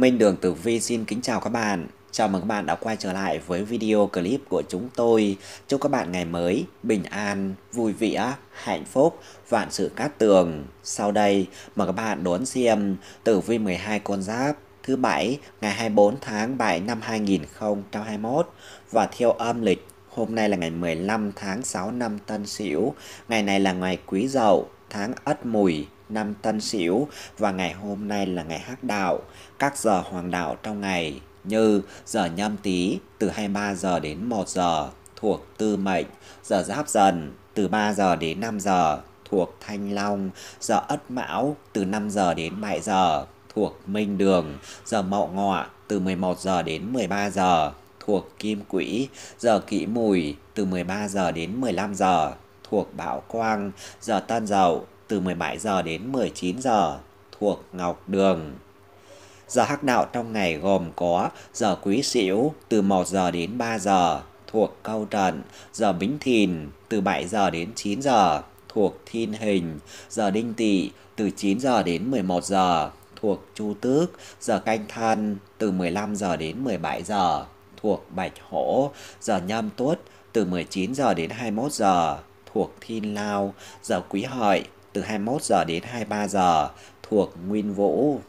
Minh Đường Tử Vi xin kính chào các bạn. Chào mừng các bạn đã quay trở lại với video clip của chúng tôi. Chúc các bạn ngày mới bình an, vui vẻ, hạnh phúc, vạn sự cát tường. Sau đây, mời các bạn đón xem Tử Vi 12 con giáp thứ bảy ngày 24 tháng 7 năm 2021 và theo âm lịch Hôm nay là ngày 15 tháng 6 năm Tân Sửu, ngày này là ngày Quý Dậu, tháng Ất Mùi, năm Tân Sửu và ngày hôm nay là ngày Hắc Đạo, các giờ hoàng đạo trong ngày như giờ nhâm tý từ 23 giờ đến 1 giờ thuộc tư mệnh, giờ giáp dần từ 3 giờ đến 5 giờ thuộc thanh long, giờ ất mão từ 5 giờ đến 7 giờ thuộc minh đường, giờ mậu ngọ từ 11 giờ đến 13 giờ thuộc kim quỹ, giờ kỵ mùi từ 13 giờ đến 15 giờ thuộc Bảo quang, giờ tân dậu từ 17 giờ đến 19 giờ thuộc Ngọc Đường. Giờ hắc đạo trong ngày gồm có giờ quý sửu từ 1 giờ đến 3 giờ thuộc câu trần giờ bính thìn từ 7 giờ đến 9 giờ thuộc thiên hình, giờ đinh tỵ từ 9 giờ đến 11 giờ thuộc chu tước, giờ canh thân từ 15 giờ đến 17 giờ thuộc bạch hổ, giờ nhâm tuất từ 19 giờ đến 21 giờ thuộc thiên lao, giờ quý hợi từ 21 giờ đến 23 giờ thuộc Nguyên Vũ.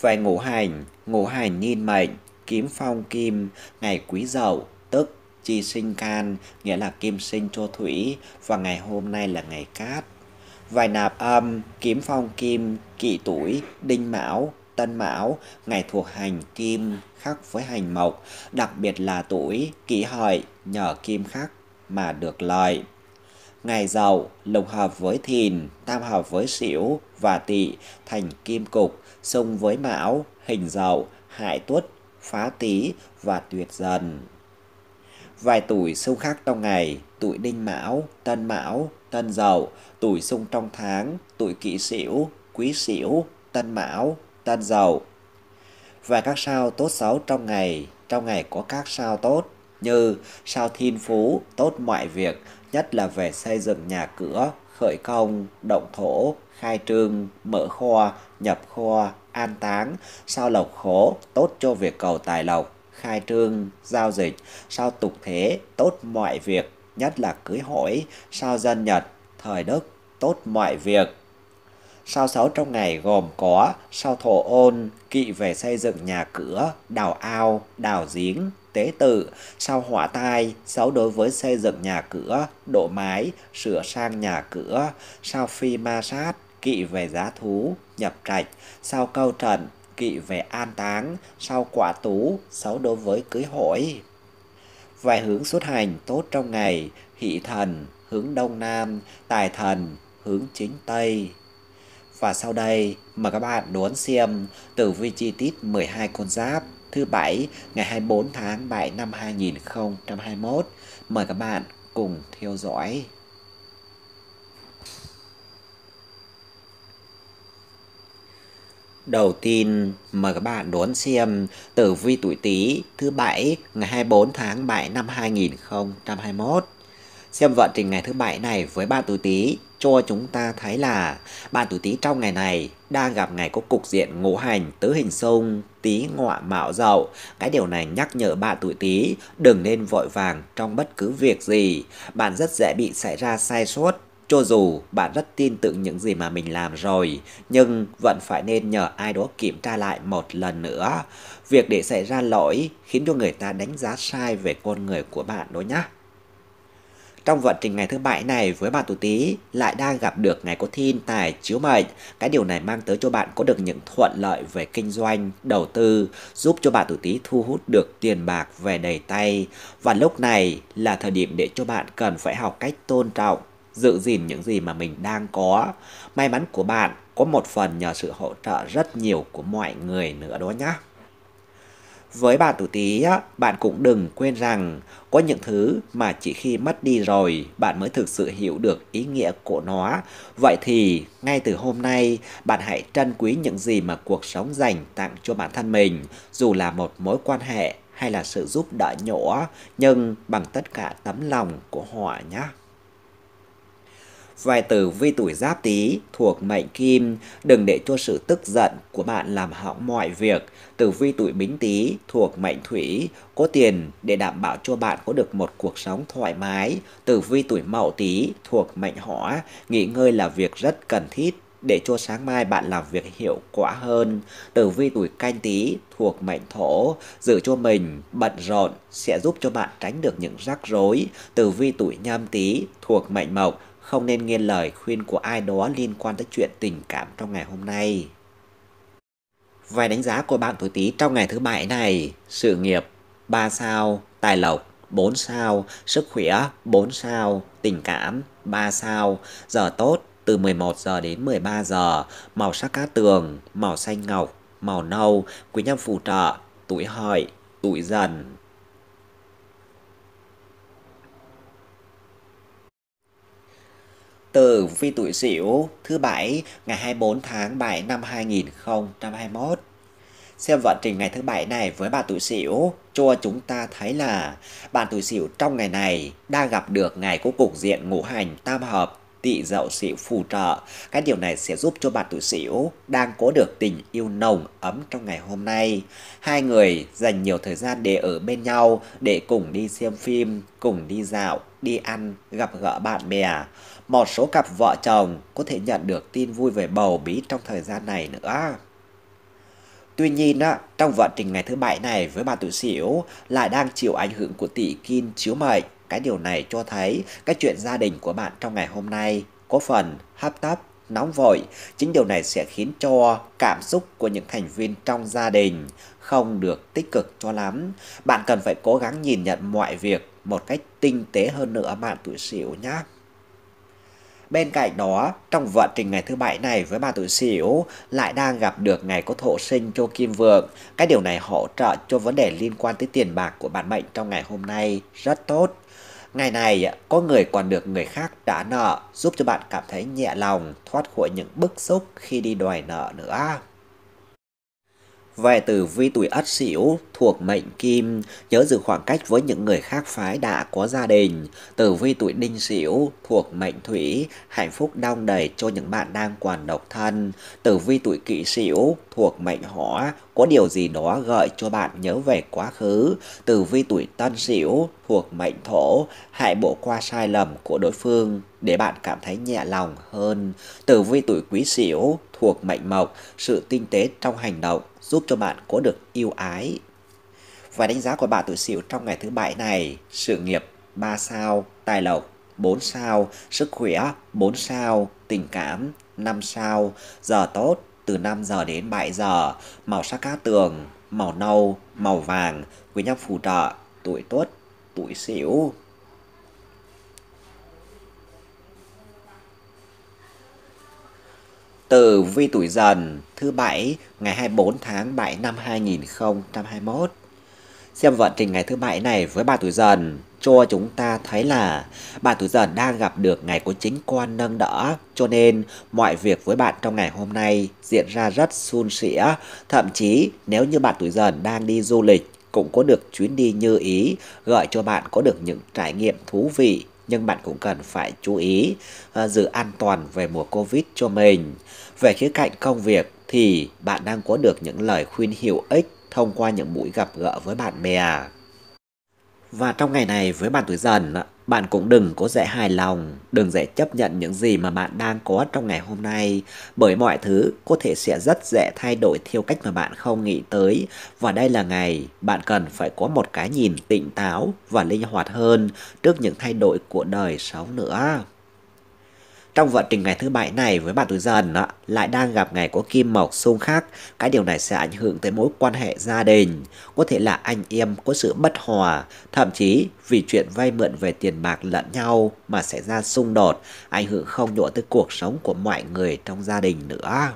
Về ngũ hành, ngũ hành niên mệnh, kiếm phong kim, ngày quý dậu, tức chi sinh can, nghĩa là kim sinh cho thủy, và ngày hôm nay là ngày cát. Vài nạp âm, kiếm phong kim, kỵ tuổi, đinh mão, tân mão, ngày thuộc hành kim khắc với hành mộc, đặc biệt là tuổi kỷ hợi nhờ kim khắc mà được lợi ngày dậu lục hợp với thìn, tam hợp với sửu và tỵ thành kim cục, xung với mão, hình dậu, hại tuất, phá tý và tuyệt dần. Vài tuổi xung khắc trong ngày, tuổi đinh mão, tân mão, tân dậu, tuổi xung trong tháng, tuổi kỷ sửu, quý sửu, tân mão, tân dậu. Và các sao tốt xấu trong ngày, trong ngày có các sao tốt như sao thiên phú, tốt mọi việc, nhất là về xây dựng nhà cửa, khởi công, động thổ, khai trương, mở kho, nhập kho, an táng, sao lộc khổ tốt cho việc cầu tài lộc, khai trương, giao dịch, sao tục thế, tốt mọi việc, nhất là cưới hỏi, sao dân Nhật, thời Đức, tốt mọi việc. Sao sáu trong ngày gồm có sao thổ ôn, kỵ về xây dựng nhà cửa, đào ao, đào giếng, tế tự, sau hỏa tai, xấu đối với xây dựng nhà cửa, độ mái, sửa sang nhà cửa, sau phi ma sát, kỵ về giá thú, nhập trạch, sau câu trần, kỵ về an táng, sau quả tú, xấu đối với cưới hỏi. Vài hướng xuất hành tốt trong ngày, hỷ thần, hướng đông nam, tài thần, hướng chính tây. Và sau đây, mời các bạn đón xem tử vi chi tiết 12 con giáp thứ Bảy ngày 24 tháng 7 năm 2021. Mời các bạn cùng theo dõi. Đầu tiên, mời các bạn đón xem tử vi tuổi Tý thứ Bảy ngày 24 tháng 7 năm 2021. Xem vận trình ngày thứ bảy này với ba tuổi Tý cho chúng ta thấy là bạn tuổi Tý trong ngày này đang gặp ngày có cục diện ngũ hành tứ hình xung Tý ngọ mạo dậu. Cái điều này nhắc nhở bạn tuổi Tý đừng nên vội vàng trong bất cứ việc gì. Bạn rất dễ bị xảy ra sai sót cho dù bạn rất tin tưởng những gì mà mình làm rồi, nhưng vẫn phải nên nhờ ai đó kiểm tra lại một lần nữa. Việc để xảy ra lỗi khiến cho người ta đánh giá sai về con người của bạn đó nhá trong vận trình ngày thứ bảy này với bạn tuổi Tý lại đang gặp được ngày có thiên tài chiếu mệnh. Cái điều này mang tới cho bạn có được những thuận lợi về kinh doanh, đầu tư, giúp cho bạn tuổi Tý thu hút được tiền bạc về đầy tay. Và lúc này là thời điểm để cho bạn cần phải học cách tôn trọng, giữ gìn những gì mà mình đang có. May mắn của bạn có một phần nhờ sự hỗ trợ rất nhiều của mọi người nữa đó nhé. Với bạn tuổi Tý á, bạn cũng đừng quên rằng có những thứ mà chỉ khi mất đi rồi bạn mới thực sự hiểu được ý nghĩa của nó. Vậy thì ngay từ hôm nay bạn hãy trân quý những gì mà cuộc sống dành tặng cho bản thân mình, dù là một mối quan hệ hay là sự giúp đỡ nhỏ nhưng bằng tất cả tấm lòng của họ nhé vài từ vi tuổi giáp tý thuộc mệnh kim, đừng để cho sự tức giận của bạn làm hỏng mọi việc. từ vi tuổi bính tý thuộc mệnh thủy, có tiền để đảm bảo cho bạn có được một cuộc sống thoải mái. từ vi tuổi mậu tý thuộc mệnh hỏa, nghỉ ngơi là việc rất cần thiết để cho sáng mai bạn làm việc hiệu quả hơn. từ vi tuổi canh tý thuộc mệnh thổ, giữ cho mình bận rộn sẽ giúp cho bạn tránh được những rắc rối. từ vi tuổi nhâm tý thuộc mệnh mộc, không nên nghe lời khuyên của ai đó liên quan tới chuyện tình cảm trong ngày hôm nay. Vài đánh giá của bạn tuổi Tý trong ngày thứ bảy này, sự nghiệp 3 sao, tài lộc 4 sao, sức khỏe 4 sao, tình cảm 3 sao, giờ tốt từ 11 giờ đến 13 giờ, màu sắc cá tường, màu xanh ngọc, màu nâu, quý nhân phù trợ, tuổi hợi, tuổi dần. từ Phi Tuổi Sửu thứ Bảy ngày 24 tháng 7 năm 2021. Xem vận trình ngày thứ Bảy này với bạn tuổi Sửu cho chúng ta thấy là bạn tuổi Sửu trong ngày này đang gặp được ngày của cục diện ngũ hành tam hợp tị dậu sửu phù trợ. Cái điều này sẽ giúp cho bạn tuổi sửu đang có được tình yêu nồng ấm trong ngày hôm nay. Hai người dành nhiều thời gian để ở bên nhau, để cùng đi xem phim, cùng đi dạo, đi ăn, gặp gỡ bạn bè một số cặp vợ chồng có thể nhận được tin vui về bầu bí trong thời gian này nữa. Tuy nhiên, trong vận trình ngày thứ bảy này với bà tuổi xỉu lại đang chịu ảnh hưởng của tỷ kim chiếu mệnh. Cái điều này cho thấy cái chuyện gia đình của bạn trong ngày hôm nay có phần hấp tấp, nóng vội. Chính điều này sẽ khiến cho cảm xúc của những thành viên trong gia đình không được tích cực cho lắm. Bạn cần phải cố gắng nhìn nhận mọi việc một cách tinh tế hơn nữa bạn tuổi xỉu nhé. Bên cạnh đó, trong vận trình ngày thứ bảy này với bà tuổi Sửu lại đang gặp được ngày có thổ sinh cho Kim Vượng. Cái điều này hỗ trợ cho vấn đề liên quan tới tiền bạc của bản mệnh trong ngày hôm nay rất tốt. Ngày này, có người còn được người khác trả nợ, giúp cho bạn cảm thấy nhẹ lòng, thoát khỏi những bức xúc khi đi đòi nợ nữa. Về tử vi tuổi ất sửu thuộc mệnh kim, nhớ giữ khoảng cách với những người khác phái đã có gia đình. Tử vi tuổi đinh sửu thuộc mệnh thủy, hạnh phúc đong đầy cho những bạn đang còn độc thân. Tử vi tuổi kỷ sửu thuộc mệnh hỏa, có điều gì đó gợi cho bạn nhớ về quá khứ. Tử vi tuổi tân sửu thuộc mệnh thổ, hãy bỏ qua sai lầm của đối phương để bạn cảm thấy nhẹ lòng hơn. Tử vi tuổi quý sửu thuộc mệnh mộc, sự tinh tế trong hành động giúp cho bạn có được yêu ái. Và đánh giá của bạn tuổi sửu trong ngày thứ bảy này, sự nghiệp 3 sao, tài lộc 4 sao, sức khỏe 4 sao, tình cảm 5 sao, giờ tốt từ 5 giờ đến 7 giờ, màu sắc cá tường, màu nâu, màu vàng, quý nhân phù trợ, tuổi tuất, tuổi sửu. từ vi tuổi dần thứ bảy ngày 24 tháng 7 năm 2021. Xem vận trình ngày thứ bảy này với bà tuổi dần cho chúng ta thấy là bà tuổi dần đang gặp được ngày của chính quan nâng đỡ cho nên mọi việc với bạn trong ngày hôm nay diễn ra rất suôn sẻ thậm chí nếu như bạn tuổi dần đang đi du lịch cũng có được chuyến đi như ý gợi cho bạn có được những trải nghiệm thú vị nhưng bạn cũng cần phải chú ý uh, giữ an toàn về mùa Covid cho mình. Về khía cạnh công việc thì bạn đang có được những lời khuyên hữu ích thông qua những buổi gặp gỡ với bạn bè. Và trong ngày này với bạn tuổi dần bạn cũng đừng có dễ hài lòng, đừng dễ chấp nhận những gì mà bạn đang có trong ngày hôm nay, bởi mọi thứ có thể sẽ rất dễ thay đổi theo cách mà bạn không nghĩ tới. Và đây là ngày bạn cần phải có một cái nhìn tỉnh táo và linh hoạt hơn trước những thay đổi của đời sống nữa. Trong vận trình ngày thứ bảy này với bạn tuổi dần á, lại đang gặp ngày có kim mộc xung khắc, cái điều này sẽ ảnh hưởng tới mối quan hệ gia đình, có thể là anh em có sự bất hòa, thậm chí vì chuyện vay mượn về tiền bạc lẫn nhau mà xảy ra xung đột, ảnh hưởng không nhỏ tới cuộc sống của mọi người trong gia đình nữa.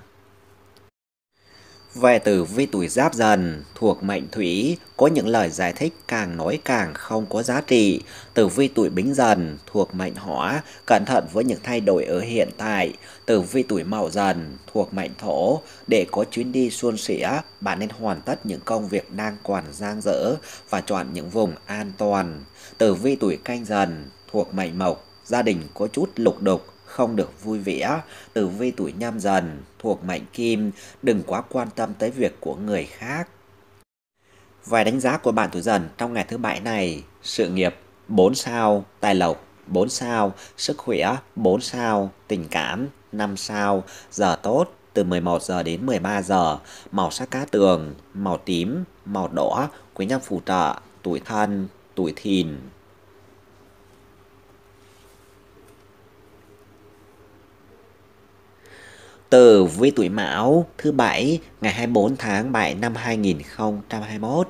Về tử vi tuổi giáp dần, thuộc mệnh thủy, có những lời giải thích càng nói càng không có giá trị. Tử vi tuổi bính dần, thuộc mệnh hỏa, cẩn thận với những thay đổi ở hiện tại. Tử vi tuổi mậu dần, thuộc mệnh thổ, để có chuyến đi suôn sẻ, bạn nên hoàn tất những công việc đang còn giang dở và chọn những vùng an toàn. Tử vi tuổi canh dần, thuộc mệnh mộc, gia đình có chút lục đục không được vui vẻ, tử vi tuổi nhâm dần, thuộc mệnh kim, đừng quá quan tâm tới việc của người khác. Vài đánh giá của bạn tuổi dần trong ngày thứ bảy này, sự nghiệp 4 sao, tài lộc 4 sao, sức khỏe 4 sao, tình cảm 5 sao, giờ tốt từ 11 giờ đến 13 giờ, màu sắc cá tường, màu tím, màu đỏ, quý nhân phù trợ, tuổi thân, tuổi thìn. Tử vi tuổi Mão thứ bảy ngày 24 tháng 7 năm 2021.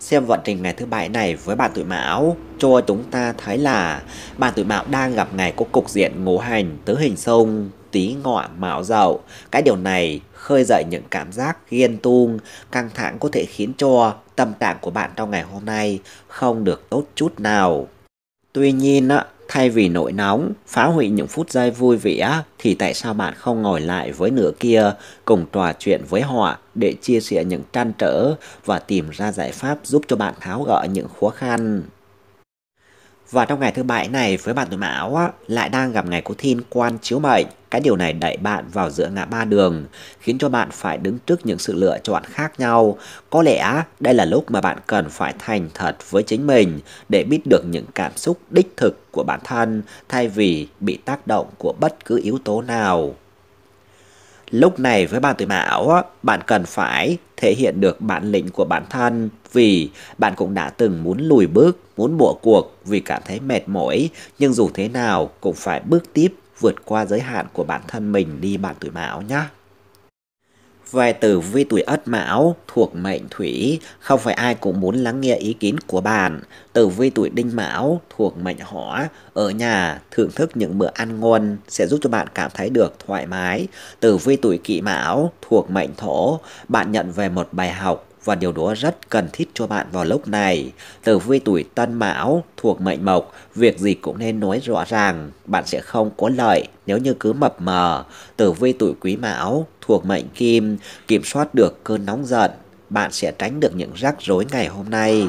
Xem vận trình ngày thứ bảy này với bạn tuổi Mão, cho chúng ta thấy là bạn tuổi Mão đang gặp ngày có cục diện ngũ hành tứ hình sông tí ngọ mão dậu. Cái điều này khơi dậy những cảm giác ghen tuông, căng thẳng có thể khiến cho tâm trạng của bạn trong ngày hôm nay không được tốt chút nào. Tuy nhiên, Thay vì nổi nóng, phá hủy những phút giây vui vẻ, thì tại sao bạn không ngồi lại với nửa kia, cùng trò chuyện với họ để chia sẻ những trăn trở và tìm ra giải pháp giúp cho bạn tháo gỡ những khó khăn? Và trong ngày thứ bảy này với bạn tuổi mão á, lại đang gặp ngày có thiên quan chiếu mệnh. Cái điều này đẩy bạn vào giữa ngã ba đường, khiến cho bạn phải đứng trước những sự lựa chọn khác nhau. Có lẽ đây là lúc mà bạn cần phải thành thật với chính mình để biết được những cảm xúc đích thực của bản thân thay vì bị tác động của bất cứ yếu tố nào. Lúc này với bạn tuổi mão, bạn cần phải thể hiện được bản lĩnh của bản thân vì bạn cũng đã từng muốn lùi bước, muốn bỏ cuộc vì cảm thấy mệt mỏi, nhưng dù thế nào cũng phải bước tiếp vượt qua giới hạn của bản thân mình đi bạn tuổi mão nhé. Về tử vi tuổi ất mão thuộc mệnh thủy, không phải ai cũng muốn lắng nghe ý kiến của bạn. Tử vi tuổi đinh mão thuộc mệnh hỏa, ở nhà thưởng thức những bữa ăn ngon sẽ giúp cho bạn cảm thấy được thoải mái. Tử vi tuổi kỷ mão thuộc mệnh thổ, bạn nhận về một bài học và điều đó rất cần thiết cho bạn vào lúc này. Tử vi tuổi tân mão thuộc mệnh mộc, việc gì cũng nên nói rõ ràng, bạn sẽ không có lợi nếu như cứ mập mờ. Tử vi tuổi quý mão thuộc mệnh kim, kiểm soát được cơn nóng giận, bạn sẽ tránh được những rắc rối ngày hôm nay.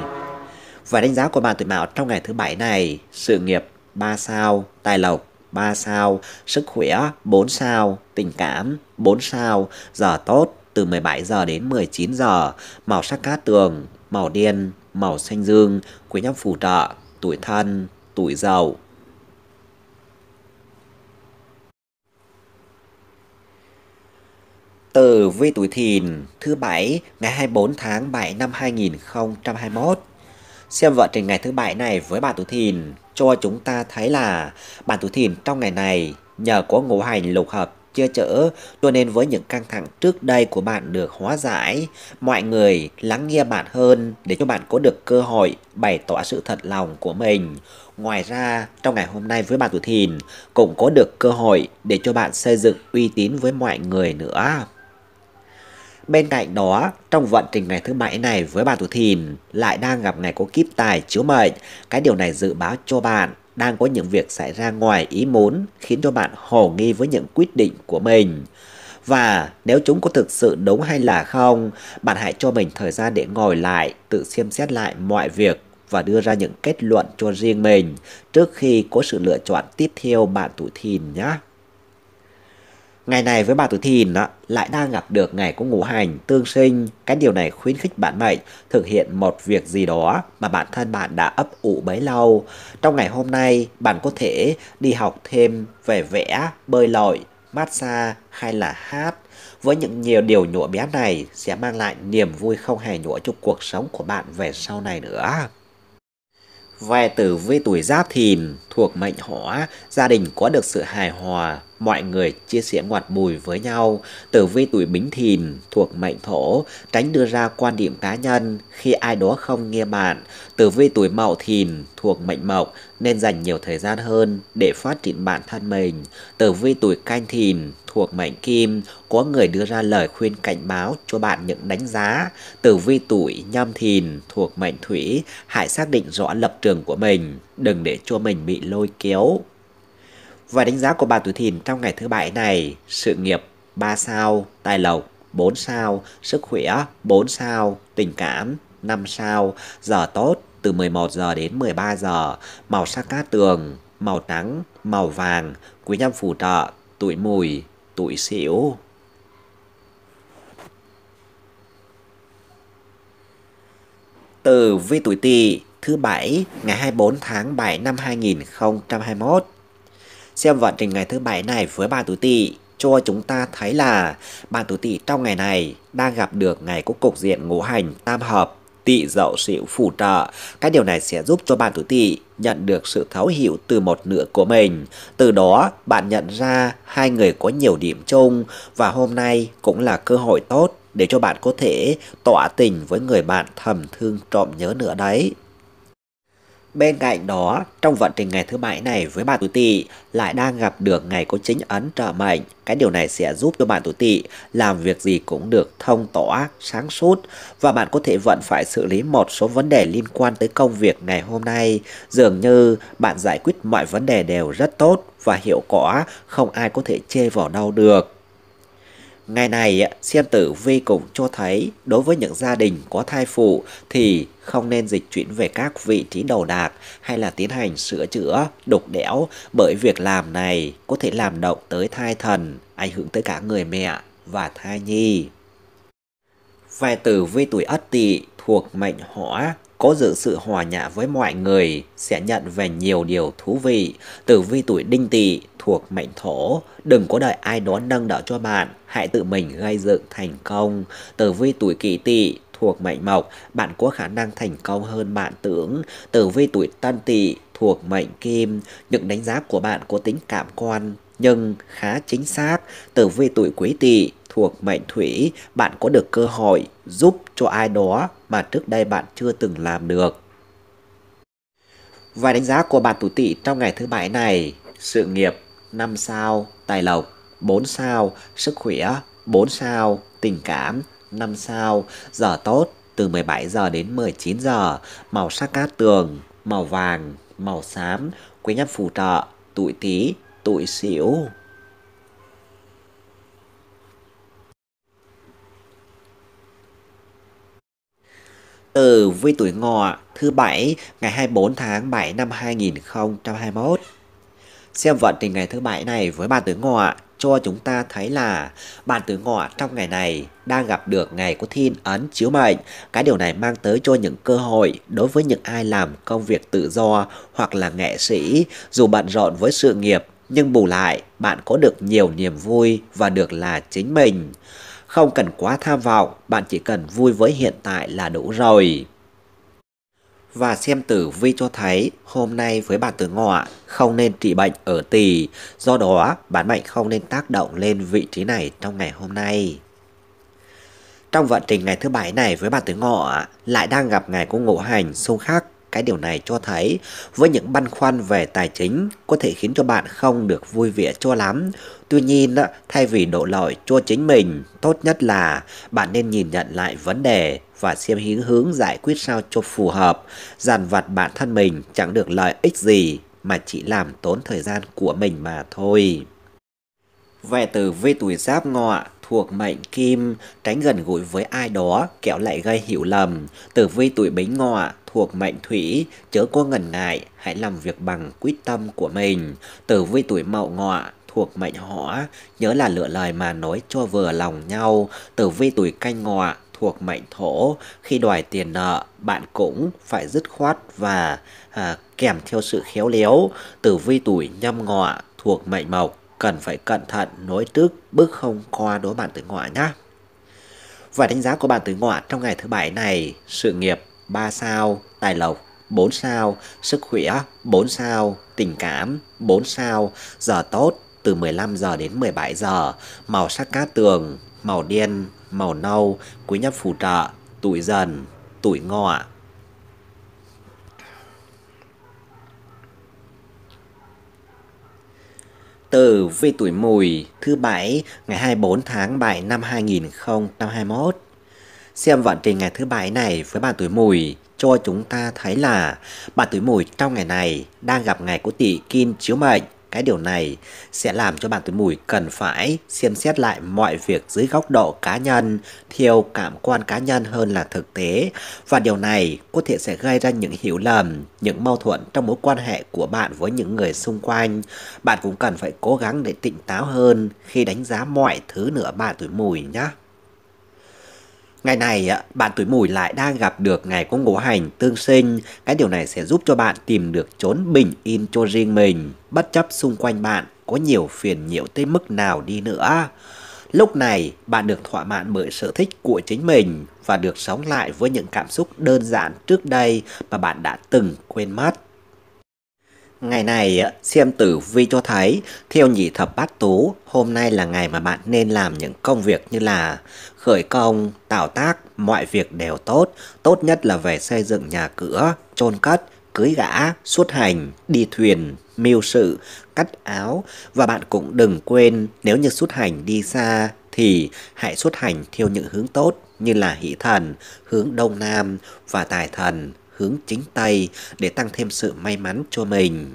Và đánh giá của bạn tuổi mão trong ngày thứ bảy này, sự nghiệp 3 sao, tài lộc 3 sao, sức khỏe 4 sao, tình cảm 4 sao, giờ tốt từ 17 giờ đến 19 giờ, màu sắc cát tường, màu đen, màu xanh dương, quý nhân phù trợ, tuổi thân, tuổi giàu. từ vi tuổi thìn thứ bảy ngày 24 tháng 7 năm 2021. Xem vận trình ngày thứ bảy này với bạn tuổi thìn cho chúng ta thấy là bạn tuổi thìn trong ngày này nhờ có ngũ hành lục hợp che chở, cho nên với những căng thẳng trước đây của bạn được hóa giải, mọi người lắng nghe bạn hơn để cho bạn có được cơ hội bày tỏ sự thật lòng của mình. Ngoài ra, trong ngày hôm nay với bạn tuổi thìn cũng có được cơ hội để cho bạn xây dựng uy tín với mọi người nữa. Bên cạnh đó, trong vận trình ngày thứ bảy này với bà tuổi thìn lại đang gặp ngày có kiếp tài chiếu mệnh. Cái điều này dự báo cho bạn đang có những việc xảy ra ngoài ý muốn khiến cho bạn hồ nghi với những quyết định của mình. Và nếu chúng có thực sự đúng hay là không, bạn hãy cho mình thời gian để ngồi lại, tự xem xét lại mọi việc và đưa ra những kết luận cho riêng mình trước khi có sự lựa chọn tiếp theo bạn tuổi thìn nhé. Ngày này với bà tuổi thìn lại đang gặp được ngày có ngũ hành tương sinh. Cái điều này khuyến khích bạn mệnh thực hiện một việc gì đó mà bản thân bạn đã ấp ủ bấy lâu. Trong ngày hôm nay, bạn có thể đi học thêm về vẽ, bơi lội, massage hay là hát. Với những nhiều điều nhụa bé này sẽ mang lại niềm vui không hề nhụa cho cuộc sống của bạn về sau này nữa. Về tử vi tuổi giáp thìn thuộc mệnh hỏa, gia đình có được sự hài hòa, mọi người chia sẻ ngọt mùi với nhau, tử vi tuổi bính thìn thuộc mệnh thổ, tránh đưa ra quan điểm cá nhân khi ai đó không nghe bạn. Tử vi tuổi mậu thìn thuộc mệnh mộc nên dành nhiều thời gian hơn để phát triển bản thân mình. Tử vi tuổi canh thìn thuộc mệnh kim, có người đưa ra lời khuyên cảnh báo cho bạn những đánh giá. Tử vi tuổi nhâm thìn thuộc mệnh thủy, hãy xác định rõ lập trường của mình, đừng để cho mình bị lôi kéo và đánh giá của bà tuổi thìn trong ngày thứ bảy này, sự nghiệp 3 sao, tài lộc 4 sao, sức khỏe 4 sao, tình cảm 5 sao, giờ tốt từ 11 giờ đến 13 giờ, màu sắc cát tường, màu trắng, màu vàng, quý nhân phù trợ, tuổi mùi, tuổi xỉu. Từ vi tuổi tỵ thứ bảy ngày 24 tháng 7 năm 2021 xem vận trình ngày thứ bảy này với bạn tuổi tỵ cho chúng ta thấy là bạn tuổi tỵ trong ngày này đang gặp được ngày có cục diện ngũ hành tam hợp tỵ dậu sửu phù trợ. Cái điều này sẽ giúp cho bạn tuổi tỵ nhận được sự thấu hiểu từ một nửa của mình. Từ đó, bạn nhận ra hai người có nhiều điểm chung và hôm nay cũng là cơ hội tốt để cho bạn có thể tỏa tình với người bạn thầm thương trộm nhớ nữa đấy. Bên cạnh đó, trong vận trình ngày thứ bảy này với bạn tuổi tỵ lại đang gặp được ngày có chính ấn trợ mệnh. Cái điều này sẽ giúp cho bạn tuổi tỵ làm việc gì cũng được thông tỏ sáng suốt và bạn có thể vẫn phải xử lý một số vấn đề liên quan tới công việc ngày hôm nay. Dường như bạn giải quyết mọi vấn đề đều rất tốt và hiệu quả, không ai có thể chê vào đâu được. Ngày này, xem tử vi cũng cho thấy đối với những gia đình có thai phụ thì không nên dịch chuyển về các vị trí đầu đạc hay là tiến hành sửa chữa, đục đẽo bởi việc làm này có thể làm động tới thai thần, ảnh hưởng tới cả người mẹ và thai nhi. vài tử vi tuổi Ất Tỵ thuộc mệnh Hỏa Cố giữ sự hòa nhã với mọi người sẽ nhận về nhiều điều thú vị. Tử vi tuổi đinh tỵ thuộc mệnh thổ, đừng có đợi ai đó nâng đỡ cho bạn, hãy tự mình gây dựng thành công. Tử vi tuổi kỷ tỵ thuộc mệnh mộc, bạn có khả năng thành công hơn bạn tưởng. Tử vi tuổi tân tỵ thuộc mệnh kim, những đánh giá của bạn có tính cảm quan nhưng khá chính xác. Tử vi tuổi quý tỵ thuộc mệnh thủy, bạn có được cơ hội giúp cho ai đó mà trước đây bạn chưa từng làm được. Vài đánh giá của bạn tuổi tỵ trong ngày thứ bảy này, sự nghiệp 5 sao, tài lộc 4 sao, sức khỏe 4 sao, tình cảm 5 sao, giờ tốt từ 17 giờ đến 19 giờ, màu sắc cát tường, màu vàng, màu xám, quý nhân phù trợ, tuổi tý, tuổi sửu. tử vi tuổi ngọ thứ bảy ngày 24 tháng 7 năm 2021. Xem vận tình ngày thứ bảy này với bạn tuổi ngọ cho chúng ta thấy là bạn tuổi ngọ trong ngày này đang gặp được ngày có thiên ấn chiếu mệnh. Cái điều này mang tới cho những cơ hội đối với những ai làm công việc tự do hoặc là nghệ sĩ, dù bạn rộn với sự nghiệp nhưng bù lại bạn có được nhiều niềm vui và được là chính mình. Không cần quá tham vọng, bạn chỉ cần vui với hiện tại là đủ rồi. Và xem tử vi cho thấy hôm nay với bạn tử ngọ không nên trị bệnh ở tỷ, do đó bản mệnh không nên tác động lên vị trí này trong ngày hôm nay. Trong vận trình ngày thứ bảy này với bạn tử ngọ lại đang gặp ngày cung ngũ hành xung khắc cái điều này cho thấy với những băn khoăn về tài chính có thể khiến cho bạn không được vui vẻ cho lắm. Tuy nhiên, thay vì đổ lỗi cho chính mình, tốt nhất là bạn nên nhìn nhận lại vấn đề và xem hướng hướng giải quyết sao cho phù hợp. dàn vặt bản thân mình chẳng được lợi ích gì mà chỉ làm tốn thời gian của mình mà thôi. Về từ vi tuổi giáp ngọ thuộc mệnh kim, tránh gần gũi với ai đó, kẻo lại gây hiểu lầm. Tử vi tuổi bính ngọ thuộc mệnh thủy, chớ có ngần ngại, hãy làm việc bằng quyết tâm của mình. Tử vi tuổi mậu ngọ thuộc mệnh hỏa, nhớ là lựa lời mà nói cho vừa lòng nhau. Tử vi tuổi canh ngọ thuộc mệnh thổ, khi đòi tiền nợ, bạn cũng phải dứt khoát và à, kèm theo sự khéo léo. Tử vi tuổi nhâm ngọ thuộc mệnh mộc, cần phải cẩn thận nối tước bước không qua đối bản tử ngọa nhé. Và đánh giá của bản tử ngọa trong ngày thứ bảy này, sự nghiệp 3 sao, tài lộc 4 sao, sức khỏe 4 sao, tình cảm 4 sao, giờ tốt từ 15 giờ đến 17 giờ, màu sắc cát tường, màu đen, màu nâu, quý nhất phù trợ, tuổi dần, tuổi ngọ, tử vi tuổi mùi thứ bảy ngày 24 tháng 7 năm 2021. Xem vận trình ngày thứ bảy này với bạn tuổi mùi cho chúng ta thấy là bạn tuổi mùi trong ngày này đang gặp ngày của tỷ kim chiếu mệnh cái điều này sẽ làm cho bạn tuổi mùi cần phải xem xét lại mọi việc dưới góc độ cá nhân, theo cảm quan cá nhân hơn là thực tế. Và điều này có thể sẽ gây ra những hiểu lầm, những mâu thuẫn trong mối quan hệ của bạn với những người xung quanh. Bạn cũng cần phải cố gắng để tỉnh táo hơn khi đánh giá mọi thứ nữa bạn tuổi mùi nhé. Ngày này, bạn tuổi mùi lại đang gặp được ngày có ngũ hành tương sinh. Cái điều này sẽ giúp cho bạn tìm được chốn bình yên cho riêng mình, bất chấp xung quanh bạn có nhiều phiền nhiễu tới mức nào đi nữa. Lúc này, bạn được thỏa mãn bởi sở thích của chính mình và được sống lại với những cảm xúc đơn giản trước đây mà bạn đã từng quên mất. Ngày này, xem tử vi cho thấy, theo nhị thập bát tú, hôm nay là ngày mà bạn nên làm những công việc như là khởi công, tạo tác, mọi việc đều tốt, tốt nhất là về xây dựng nhà cửa, chôn cất, cưới gã, xuất hành, đi thuyền, mưu sự, cắt áo. Và bạn cũng đừng quên, nếu như xuất hành đi xa, thì hãy xuất hành theo những hướng tốt như là hỷ thần, hướng đông nam và tài thần, hướng chính Tây để tăng thêm sự may mắn cho mình.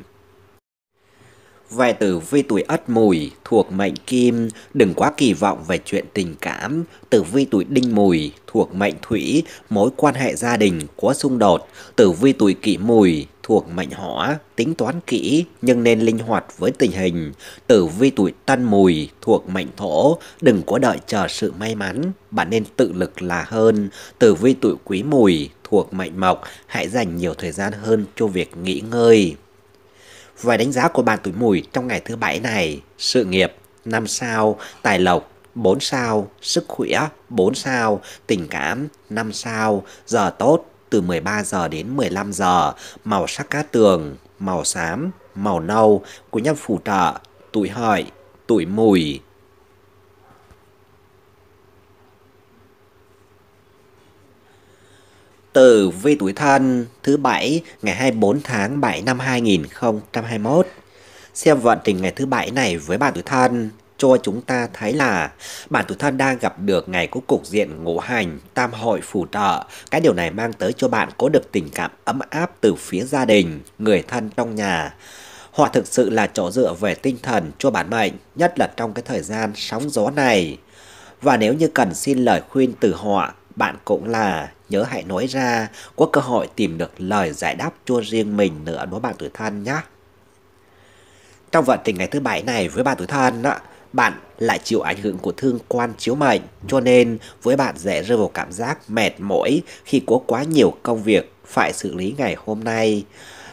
Vài tử vi tuổi ất mùi thuộc mệnh kim, đừng quá kỳ vọng về chuyện tình cảm. Tử vi tuổi đinh mùi thuộc mệnh thủy, mối quan hệ gia đình có xung đột. Tử vi tuổi kỷ mùi thuộc mệnh hỏa, tính toán kỹ nhưng nên linh hoạt với tình hình. Tử vi tuổi tân mùi thuộc mệnh thổ, đừng có đợi chờ sự may mắn, bạn nên tự lực là hơn. Tử vi tuổi quý mùi thuộc mệnh mộc, hãy dành nhiều thời gian hơn cho việc nghỉ ngơi. Vài đánh giá của bạn tuổi mùi trong ngày thứ bảy này, sự nghiệp 5 sao, tài lộc 4 sao, sức khỏe 4 sao, tình cảm 5 sao, giờ tốt từ 13 giờ đến 15 giờ, màu sắc cá tường, màu xám, màu nâu, của nhân phù trợ, tuổi hợi, tuổi mùi. từ vi tuổi thân thứ bảy ngày 24 tháng 7 năm 2021. Xem vận trình ngày thứ bảy này với bạn tuổi thân cho chúng ta thấy là bạn tuổi thân đang gặp được ngày có cục diện ngũ hành tam hội phù trợ. Cái điều này mang tới cho bạn có được tình cảm ấm áp từ phía gia đình, người thân trong nhà họ thực sự là chỗ dựa về tinh thần cho bản mệnh, nhất là trong cái thời gian sóng gió này. Và nếu như cần xin lời khuyên từ họ, bạn cũng là nhớ hãy nói ra, có cơ hội tìm được lời giải đáp cho riêng mình nữa đối bạn tuổi thân nhé. Trong vận trình ngày thứ bảy này với bạn tuổi thân, á, bạn lại chịu ảnh hưởng của thương quan chiếu mệnh, cho nên với bạn dễ rơi vào cảm giác mệt mỏi khi có quá nhiều công việc phải xử lý ngày hôm nay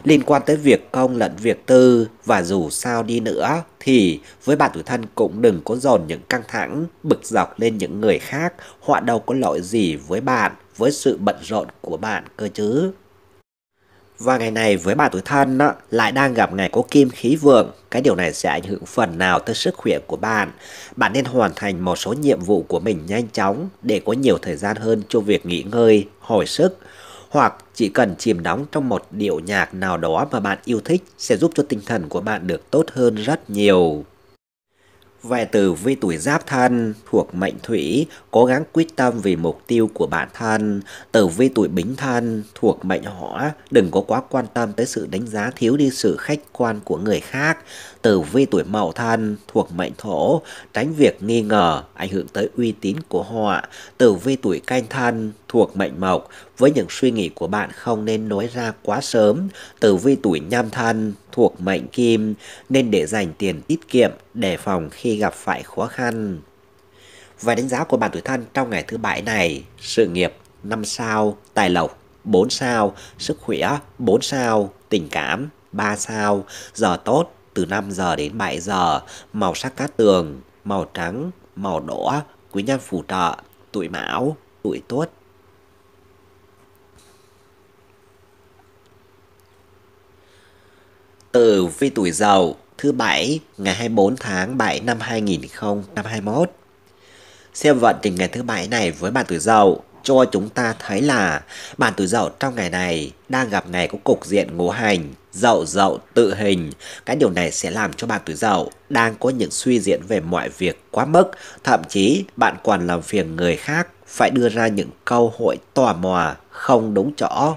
liên quan tới việc công lẫn việc tư và dù sao đi nữa thì với bạn tuổi thân cũng đừng có dồn những căng thẳng, bực dọc lên những người khác, họ đâu có lỗi gì với bạn, với sự bận rộn của bạn cơ chứ. Và ngày này với bạn tuổi thân lại đang gặp ngày có kim khí vượng, cái điều này sẽ ảnh hưởng phần nào tới sức khỏe của bạn. Bạn nên hoàn thành một số nhiệm vụ của mình nhanh chóng để có nhiều thời gian hơn cho việc nghỉ ngơi, hồi sức hoặc chỉ cần chìm đóng trong một điệu nhạc nào đó mà bạn yêu thích sẽ giúp cho tinh thần của bạn được tốt hơn rất nhiều. Về từ vi tuổi giáp thân thuộc mệnh thủy, cố gắng quyết tâm vì mục tiêu của bản thân. từ vi tuổi bính thân thuộc mệnh hỏa, đừng có quá quan tâm tới sự đánh giá thiếu đi sự khách quan của người khác. từ vi tuổi mậu thân thuộc mệnh thổ, tránh việc nghi ngờ, ảnh hưởng tới uy tín của họ. từ vi tuổi canh thân thuộc mệnh mộc, với những suy nghĩ của bạn không nên nói ra quá sớm. từ vi tuổi nhâm thân thuộc mệnh kim nên để dành tiền tiết kiệm đề phòng khi gặp phải khó khăn. Và đánh giá của bạn tuổi thân trong ngày thứ bảy này, sự nghiệp 5 sao, tài lộc 4 sao, sức khỏe 4 sao, tình cảm 3 sao, giờ tốt từ 5 giờ đến 7 giờ, màu sắc cát tường, màu trắng, màu đỏ, quý nhân phù trợ, tuổi mão, tuổi tuất, Tử vi tuổi dậu thứ bảy ngày 24 tháng 7 năm 2021. Xem vận trình ngày thứ bảy này với bạn tuổi dậu cho chúng ta thấy là bạn tuổi dậu trong ngày này đang gặp ngày có cục diện ngũ hành dậu dậu tự hình cái điều này sẽ làm cho bạn tuổi dậu đang có những suy diễn về mọi việc quá mức thậm chí bạn còn làm phiền người khác phải đưa ra những câu hỏi tò mò không đúng chỗ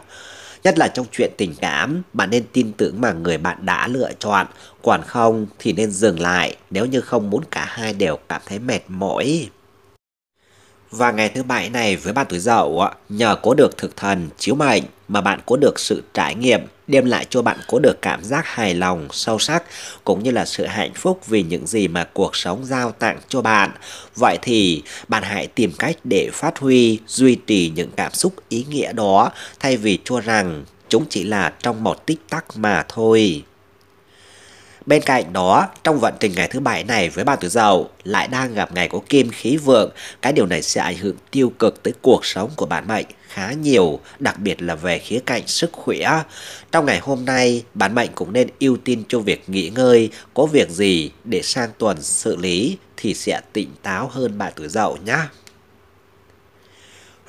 Nhất là trong chuyện tình cảm, bạn nên tin tưởng mà người bạn đã lựa chọn, còn không thì nên dừng lại nếu như không muốn cả hai đều cảm thấy mệt mỏi và ngày thứ bảy này với bạn tuổi dậu nhờ có được thực thần chiếu mệnh mà bạn có được sự trải nghiệm đem lại cho bạn có được cảm giác hài lòng sâu sắc cũng như là sự hạnh phúc vì những gì mà cuộc sống giao tặng cho bạn vậy thì bạn hãy tìm cách để phát huy duy trì những cảm xúc ý nghĩa đó thay vì cho rằng chúng chỉ là trong một tích tắc mà thôi Bên cạnh đó, trong vận trình ngày thứ bảy này với bạn tuổi giàu lại đang gặp ngày có kim khí vượng, cái điều này sẽ ảnh hưởng tiêu cực tới cuộc sống của bạn mệnh khá nhiều, đặc biệt là về khía cạnh sức khỏe. Trong ngày hôm nay, bạn mệnh cũng nên ưu tiên cho việc nghỉ ngơi, có việc gì để sang tuần xử lý thì sẽ tỉnh táo hơn bạn tuổi giàu nhé.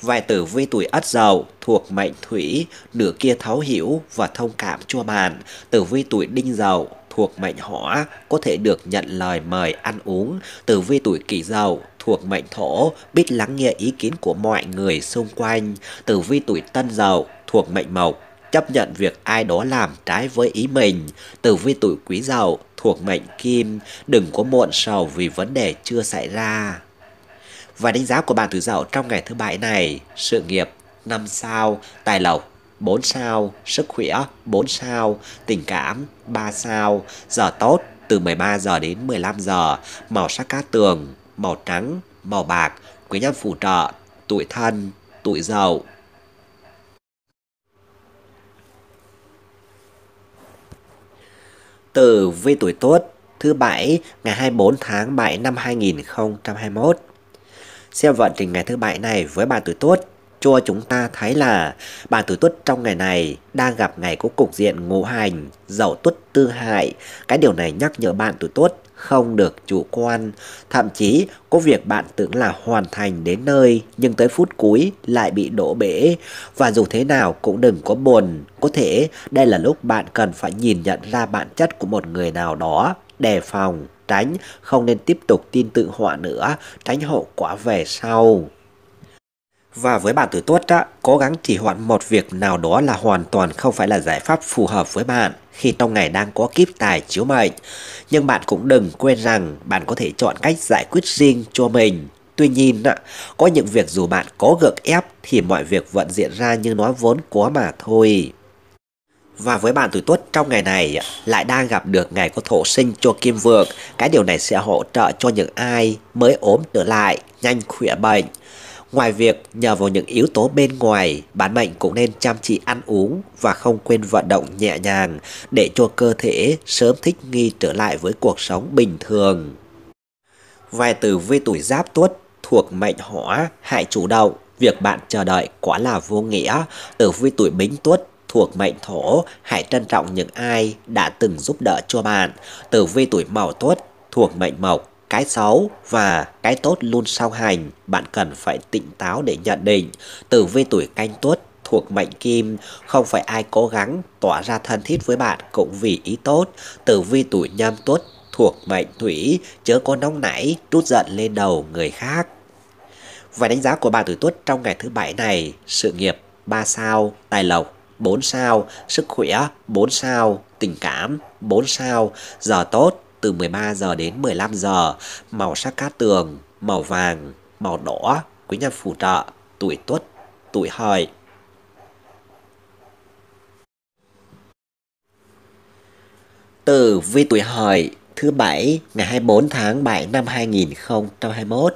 Vài tử vi tuổi ất dậu thuộc mệnh thủy, nửa kia thấu hiểu và thông cảm cho bạn tử vi tuổi đinh dậu thuộc mệnh hỏa có thể được nhận lời mời ăn uống từ vi tuổi kỷ dậu thuộc mệnh thổ biết lắng nghe ý kiến của mọi người xung quanh tử vi tuổi tân dậu thuộc mệnh mộc chấp nhận việc ai đó làm trái với ý mình tử vi tuổi quý dậu thuộc mệnh kim đừng có muộn sầu vì vấn đề chưa xảy ra và đánh giá của bạn tuổi dậu trong ngày thứ bảy này sự nghiệp năm sao tài lộc 4 sao, sức khỏe 4 sao, tình cảm 3 sao, giờ tốt từ 13 giờ đến 15 giờ, màu sắc cát tường, màu trắng, màu bạc, quý nhân phù trợ, tuổi thân, tuổi dậu. từ vi tuổi tốt thứ bảy ngày 24 tháng 7 năm 2021. Xem vận trình ngày thứ bảy này với bạn tuổi tốt cho chúng ta thấy là bản tuổi tuất trong ngày này đang gặp ngày có cục diện ngũ hành, dậu tuất tư hại. Cái điều này nhắc nhở bạn tuổi tuất không được chủ quan, thậm chí có việc bạn tưởng là hoàn thành đến nơi nhưng tới phút cuối lại bị đổ bể và dù thế nào cũng đừng có buồn, có thể đây là lúc bạn cần phải nhìn nhận ra bản chất của một người nào đó, đề phòng, tránh, không nên tiếp tục tin tự họa nữa, tránh hậu quả về sau. Và với bạn tuổi tuất á, cố gắng trì hoãn một việc nào đó là hoàn toàn không phải là giải pháp phù hợp với bạn khi trong ngày đang có kiếp tài chiếu mệnh. Nhưng bạn cũng đừng quên rằng bạn có thể chọn cách giải quyết riêng cho mình. Tuy nhiên, có những việc dù bạn có gượng ép thì mọi việc vẫn diễn ra như nó vốn có mà thôi. Và với bạn tuổi tuất trong ngày này lại đang gặp được ngày có thổ sinh cho kim vượng. Cái điều này sẽ hỗ trợ cho những ai mới ốm trở lại, nhanh khỏe bệnh Ngoài việc nhờ vào những yếu tố bên ngoài, bạn mệnh cũng nên chăm chỉ ăn uống và không quên vận động nhẹ nhàng để cho cơ thể sớm thích nghi trở lại với cuộc sống bình thường. Vài từ vi tuổi giáp tuất thuộc mệnh hỏa, hại chủ động, việc bạn chờ đợi quá là vô nghĩa. từ vi tuổi bính tuất thuộc mệnh thổ, hãy trân trọng những ai đã từng giúp đỡ cho bạn. từ vi tuổi mậu tuất thuộc mệnh mộc, cái xấu và cái tốt luôn song hành, bạn cần phải tỉnh táo để nhận định. Tử vi tuổi canh tuất thuộc mệnh kim, không phải ai cố gắng tỏa ra thân thiết với bạn cũng vì ý tốt. Tử vi tuổi nhâm tuất thuộc mệnh thủy, chớ có nóng nảy, trút giận lên đầu người khác. vài đánh giá của bạn tuổi tuất trong ngày thứ bảy này, sự nghiệp 3 sao, tài lộc 4 sao, sức khỏe 4 sao, tình cảm 4 sao, giờ tốt từ 13 giờ đến 15 giờ, màu sắc cát tường, màu vàng, màu đỏ, quý nhân phù trợ, tuổi tuất, tuổi hợi. từ vi tuổi hợi thứ bảy ngày 24 tháng 7 năm 2021.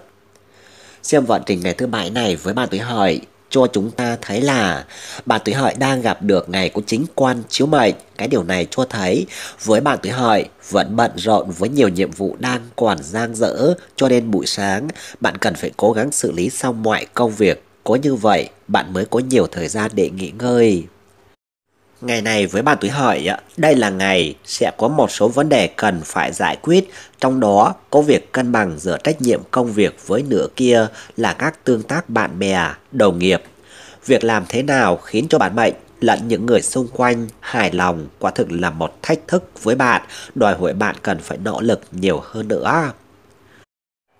Xem vận trình ngày thứ bảy này với bạn tuổi hợi cho chúng ta thấy là bạn tuổi hợi đang gặp được ngày của chính quan chiếu mệnh. Cái điều này cho thấy với bạn tuổi hợi vẫn bận rộn với nhiều nhiệm vụ đang còn giang dở cho nên buổi sáng bạn cần phải cố gắng xử lý xong mọi công việc. Có như vậy bạn mới có nhiều thời gian để nghỉ ngơi. Ngày này với bạn tuổi hợi, đây là ngày sẽ có một số vấn đề cần phải giải quyết, trong đó có việc cân bằng giữa trách nhiệm công việc với nửa kia là các tương tác bạn bè, đồng nghiệp. Việc làm thế nào khiến cho bạn mệnh lẫn những người xung quanh hài lòng quả thực là một thách thức với bạn, đòi hỏi bạn cần phải nỗ lực nhiều hơn nữa.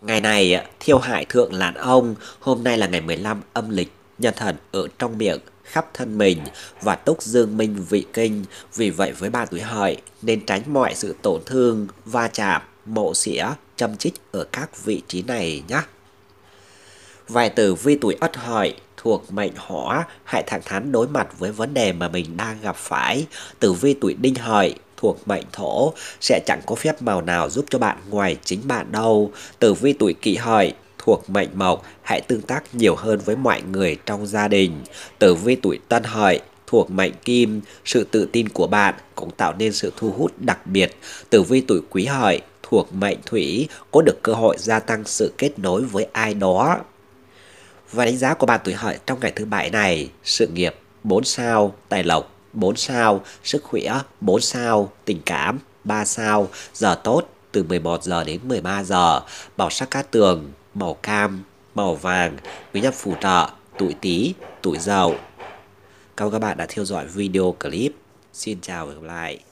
Ngày này, thiêu Hải thượng làn ông, hôm nay là ngày 15 âm lịch, nhân thần ở trong miệng khắp thân mình và túc dương minh vị kinh, vì vậy với ba tuổi hợi nên tránh mọi sự tổn thương, va chạm, mộ xỉa, châm chích ở các vị trí này nhé. Vài từ vi tuổi ất hợi thuộc mệnh hỏa, hãy thẳng thắn đối mặt với vấn đề mà mình đang gặp phải. Từ vi tuổi đinh hợi thuộc mệnh thổ sẽ chẳng có phép màu nào giúp cho bạn ngoài chính bạn đâu. Từ vi tuổi kỷ hợi thuộc mệnh mộc, hãy tương tác nhiều hơn với mọi người trong gia đình. Tử vi tuổi tân hợi thuộc mệnh kim, sự tự tin của bạn cũng tạo nên sự thu hút đặc biệt. Tử vi tuổi quý hợi thuộc mệnh thủy có được cơ hội gia tăng sự kết nối với ai đó. Và đánh giá của bạn tuổi hợi trong ngày thứ bảy này, sự nghiệp 4 sao, tài lộc 4 sao, sức khỏe 4 sao, tình cảm 3 sao, giờ tốt từ 11 giờ đến 13 giờ, bảo sắc cát tường màu cam, màu vàng, quý nhân phù trợ, tuổi tí, tuổi dậu. Cảm ơn các bạn đã theo dõi video clip. Xin chào và hẹn gặp lại.